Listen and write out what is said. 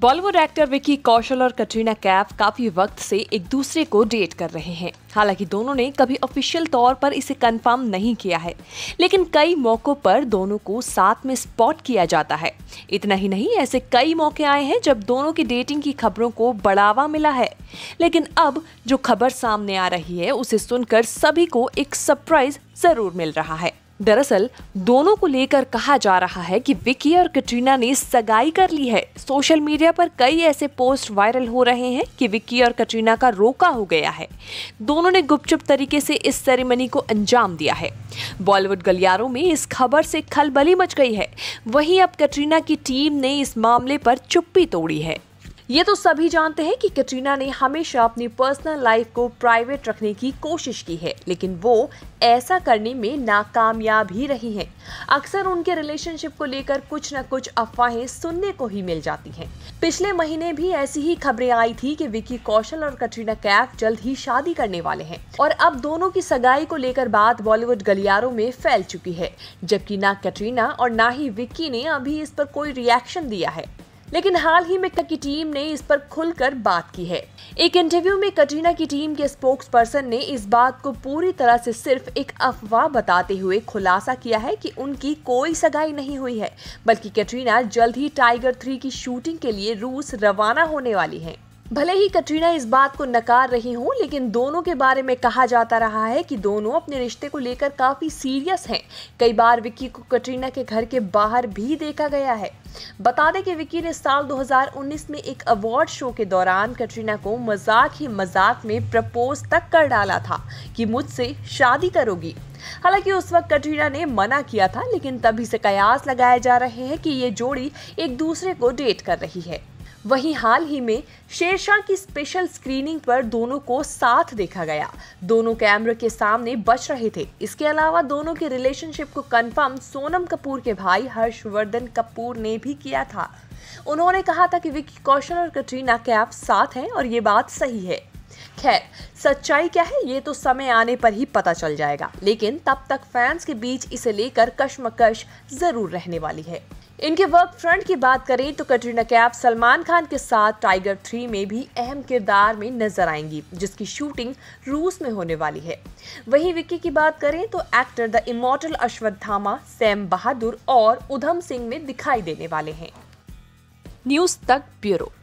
Bollywood actor Vicky कौशल और कटरीना कैफ काफी वक्त से एक दूसरे को डेट कर रहे हैं हालांकि दोनों ने कभी ऑफिशियल तौर पर इसे कंफर्म नहीं किया है लेकिन कई मौकों पर दोनों को साथ में स्पॉट किया जाता है इतना ही नहीं ऐसे कई मौके आए हैं जब दोनों की डेटिंग की खबरों को बढ़ावा मिला है लेकिन अब जो खबर सामने आ रही है उसे सुनकर सभी को एक सरप्राइज जरूर मिल रहा है दरअसल दोनों को लेकर कहा जा रहा है कि विकी और कटरीना ने सगाई कर ली है सोशल मीडिया पर कई ऐसे पोस्ट वायरल हो रहे हैं कि विकी और कटरीना का रोका हो गया है दोनों ने गुपचुप तरीके से इस सेरेमनी को अंजाम दिया है बॉलीवुड गलियारों में इस खबर से खलबली मच गई है वहीं अब कटरीना की टीम ने इस मामले पर चुप्पी तोड़ी है ये तो सभी जानते हैं कि कैटरीना ने हमेशा अपनी पर्सनल लाइफ को प्राइवेट रखने की कोशिश की है लेकिन वो ऐसा करने में नाकामयाब ही रही हैं अक्सर उनके रिलेशनशिप को लेकर कुछ न कुछ अफवाहें सुनने को ही मिल जाती हैं पिछले महीने भी ऐसी ही खबरें आई थी कि विकी कौशल और कटरीना कैफ जल्द ही शादी करने वाले हैं और अब दोनों की सगाई को लेकर बात बॉलीवुड गलियारों में फैल चुकी है जबकि ना कटरीना और ना ही विक्की ने अभी इस पर कोई रिएक्शन दिया है लेकिन हाल ही में की टीम ने इस पर खुलकर बात की है एक इंटरव्यू में कटरीना की टीम के स्पोक्स पर्सन ने इस बात को पूरी तरह से सिर्फ एक अफवाह बताते हुए खुलासा किया है कि उनकी कोई सगाई नहीं हुई है बल्कि कटरीना जल्द ही टाइगर थ्री की शूटिंग के लिए रूस रवाना होने वाली है भले ही कटरीना इस बात को नकार रही हूं लेकिन दोनों के बारे में कहा जाता रहा है कि दोनों अपने रिश्ते को लेकर काफ़ी सीरियस हैं कई बार विक्की को कटरीना के घर के बाहर भी देखा गया है बता दें कि विक्की ने साल 2019 में एक अवार्ड शो के दौरान कटरीना को मजाक ही मजाक में प्रपोज तक कर डाला था कि मुझसे शादी करोगी हालांकि उस वक्त कटरीना ने मना किया था लेकिन तभी से कयास लगाए जा रहे हैं कि ये जोड़ी एक दूसरे को डेट कर रही है वहीं हाल ही में शेरशाह की स्पेशल स्क्रीनिंग पर दोनों को साथ देखा गया दोनों कैमरे के सामने बच रहे थे इसके अलावा दोनों के रिलेशनशिप को कंफर्म सोनम कपूर के भाई हर्षवर्धन कपूर ने भी किया था उन्होंने कहा था कि विक्की कौशल और कटरीना कैफ साथ हैं और ये बात सही है खैर सच्चाई क्या है ये तो समय आने पर ही पता चल जाएगा लेकिन तब तक फैंस के बीच इसे लेकर कशमकश जरूर रहने वाली है इनके वर्क फ्रंट की बात करें तो कटरीना कैफ सलमान खान के साथ टाइगर थ्री में भी अहम किरदार में नजर आएंगी जिसकी शूटिंग रूस में होने वाली है वहीं विक्की की बात करें तो actor the immortal Ashwatthama Sam Bahadur और उधम सिंह में दिखाई देने वाले हैं न्यूज तक ब्यूरो